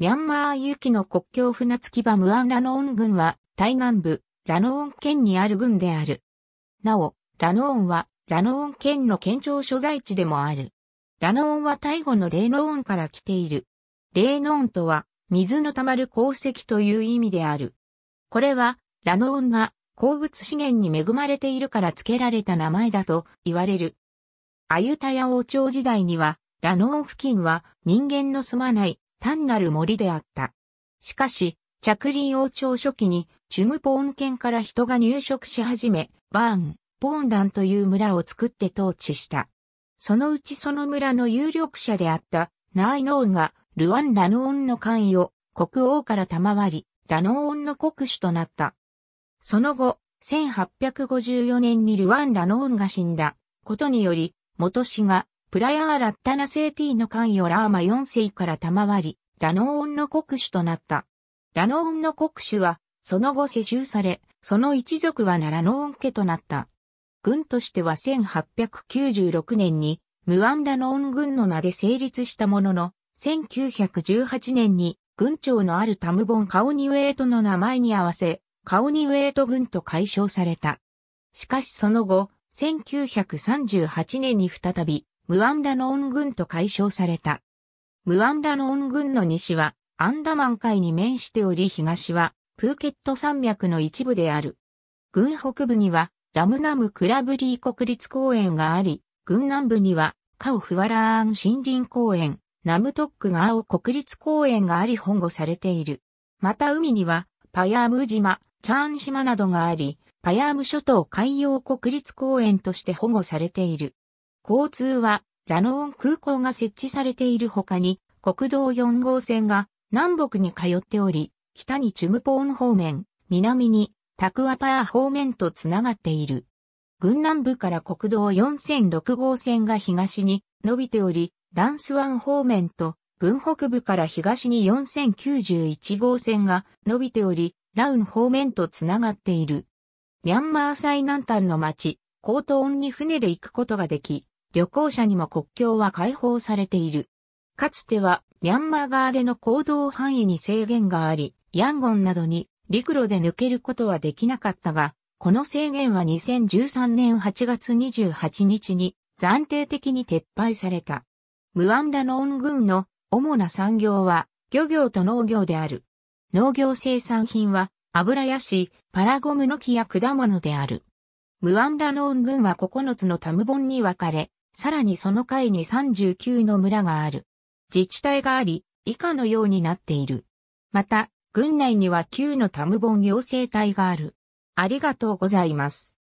ミャンマー行きの国境船着き場ムアンラノーン軍は、イ南部、ラノーン県にある軍である。なお、ラノーンは、ラノーン県の県庁所在地でもある。ラノーンはタイ語のレーノーンから来ている。レーノーンとは、水の溜まる鉱石という意味である。これは、ラノーンが鉱物資源に恵まれているから付けられた名前だと言われる。アユタヤ王朝時代には、ラノーン付近は人間の住まない単なる森であった。しかし、着林王朝初期に、チュムポーン県から人が入植し始め、バーン、ポーンランという村を作って統治した。そのうちその村の有力者であった、ナーイノーンが、ルワン・ラノーンの官位を国王から賜り、ラノーンの国主となった。その後、1854年にルワン・ラノーンが死んだことにより、元氏がプラヤーラッタナセーティの関与ラーマ4世から賜り、ラノーンの国主となった。ラノーンの国主は、その後世襲され、その一族はナラノーン家となった。軍としては1896年に、ムアンラノーン軍の名で成立したものの、1918年に、軍長のあるタムボンカオニウェートの名前に合わせ、カオニウェート軍と解消された。しかしその後、1938年に再び、ムアンダノーン軍と解消された。ムアンダノーン軍の西はアンダマン海に面しており東はプーケット山脈の一部である。軍北部にはラムナムクラブリー国立公園があり、軍南部にはカオフワラーン森林公園、ナムトックガオ国立公園があり保護されている。また海にはパヤーム島、チャーン島などがあり、パヤーム諸島海洋国立公園として保護されている。交通は、ラノーン空港が設置されている他に、国道4号線が南北に通っており、北にチュムポーン方面、南にタクアパー方面とつながっている。軍南部から国道4006号線が東に伸びており、ランスワン方面と軍北部から東に4091号線が伸びており、ラウン方面とつながっている。ミャンマー最南端の町、コートオンに船で行くことができ、旅行者にも国境は解放されている。かつては、ミャンマー側での行動範囲に制限があり、ヤンゴンなどに陸路で抜けることはできなかったが、この制限は2013年8月28日に暫定的に撤廃された。ムアンダノン軍の主な産業は漁業と農業である。農業生産品は油やし、パラゴムの木や果物である。ムアンダノン軍は9つのタムボンに分かれ、さらにその下位に39の村がある。自治体があり、以下のようになっている。また、郡内には9のタムボン行政体がある。ありがとうございます。